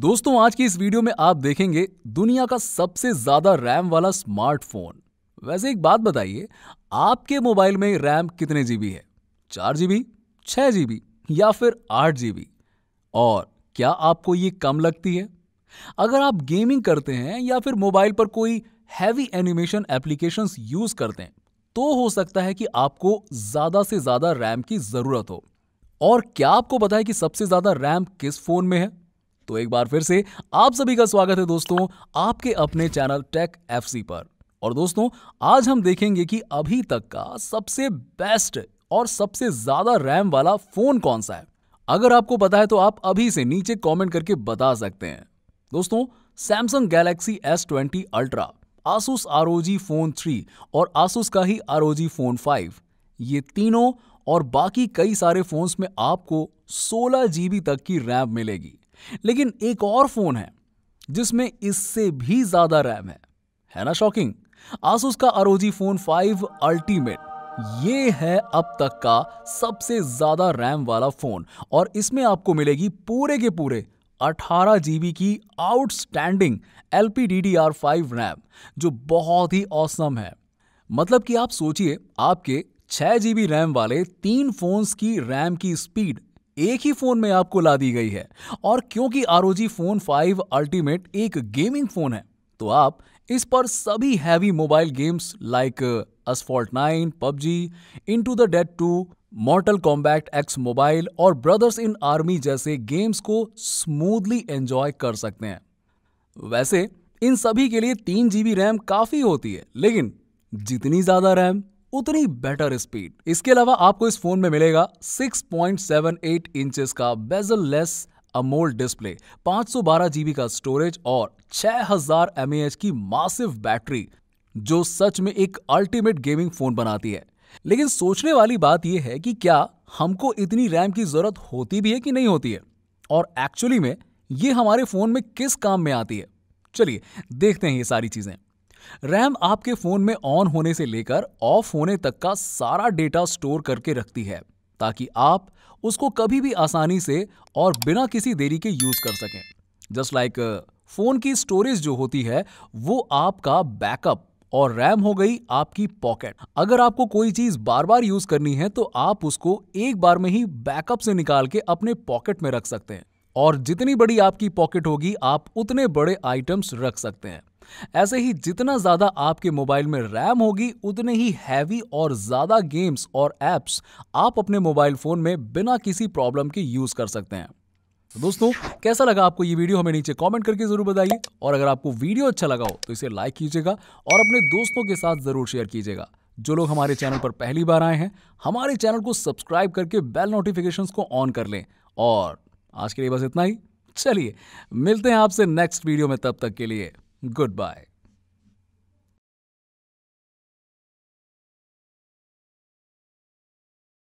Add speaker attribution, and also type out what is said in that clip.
Speaker 1: दोस्तों आज की इस वीडियो में आप देखेंगे दुनिया का सबसे ज्यादा रैम वाला स्मार्टफोन वैसे एक बात बताइए आपके मोबाइल में रैम कितने जीबी है चार जीबी छह जीबी या फिर आठ जीबी और क्या आपको ये कम लगती है अगर आप गेमिंग करते हैं या फिर मोबाइल पर कोई हैवी एनिमेशन एप्लीकेशन यूज करते हैं तो हो सकता है कि आपको ज्यादा से ज्यादा रैम की जरूरत हो और क्या आपको पता है कि सबसे ज्यादा रैम किस फोन में है तो एक बार फिर से आप सभी का स्वागत है दोस्तों आपके अपने चैनल टेक एफ पर और दोस्तों आज हम देखेंगे कि अभी तक का सबसे बेस्ट और सबसे ज्यादा रैम वाला फोन कौन सा है अगर आपको पता है तो आप अभी से नीचे कमेंट करके बता सकते हैं दोस्तों Samsung Galaxy S twenty Ultra Asus R phone three और आसूस का ही आर फोन फाइव ये तीनों और बाकी कई सारे फोन्स में आपको सोलह जीबी तक की रैम मिलेगी लेकिन एक और फोन है जिसमें इससे भी ज्यादा रैम है है ना शॉकिंग आसूस का आरोजी फोन 5 अल्टीमेट ये है अब तक का सबसे ज्यादा रैम वाला फोन और इसमें आपको मिलेगी पूरे के पूरे अठारह जीबी की outstanding L P D D R five RAM जो बहुत ही औसम है मतलब कि आप सोचिए आपके छः जी बी रैम वाले तीन फोन्स की रैम की स्पीड एक ही फोन में आपको ला दी गई है और क्योंकि आर फोन 5 अल्टीमेट एक गेमिंग फोन है तो आप इस पर सभी heavy mobile games like Asphalt nine PUBG Into the Dead two Mortal Kombat X mobile और ब्रदर्स इन आर्मी जैसे गेम्स को स्मूथली एंजॉय कर सकते हैं वैसे इन सभी के लिए तीन जी रैम काफ़ी होती है लेकिन जितनी ज़्यादा रैम उतनी बेटर स्पीड इसके अलावा आपको इस फोन में मिलेगा 6.78 इंचेस का bezel less AMOLED display 512 GB का स्टोरेज और 6000 एच की मासिव बैटरी जो सच में एक अल्टीमेट गेमिंग फोन बनाती है लेकिन सोचने वाली बात यह है कि क्या हमको इतनी रैम की जरूरत होती भी है कि नहीं होती है और एक्चुअली में ये हमारे फोन में किस काम में आती है चलिए देखते हैं ये सारी चीजें रैम आपके फोन में ऑन होने से लेकर ऑफ होने तक का सारा डेटा स्टोर करके रखती है ताकि आप उसको कभी भी आसानी से और बिना किसी देरी के यूज कर सकें जस्ट लाइक फोन की स्टोरेज जो होती है वो आपका बैकअप और रैम हो गई आपकी पॉकेट अगर आपको कोई चीज बार बार यूज करनी है तो आप उसको एक बार में ही बैकअप से निकाल के अपने पॉकेट में रख सकते हैं और जितनी बड़ी आपकी पॉकेट होगी आप उतने बड़े आइटम्स रख सकते हैं ऐसे ही जितना ज़्यादा आपके मोबाइल में रैम होगी उतने ही हैवी और ज़्यादा गेम्स और एप्स आप अपने मोबाइल फ़ोन में बिना किसी प्रॉब्लम के यूज़ कर सकते हैं तो दोस्तों कैसा लगा आपको ये वीडियो हमें नीचे कमेंट करके ज़रूर बताइए और अगर आपको वीडियो अच्छा लगा हो तो इसे लाइक कीजिएगा और अपने दोस्तों के साथ ज़रूर शेयर कीजिएगा जो लोग हमारे चैनल पर पहली बार आए हैं हमारे चैनल को सब्सक्राइब करके बेल नोटिफिकेशन को ऑन कर लें और आज के लिए बस इतना ही चलिए मिलते हैं आपसे नेक्स्ट वीडियो में तब तक के लिए goodbye.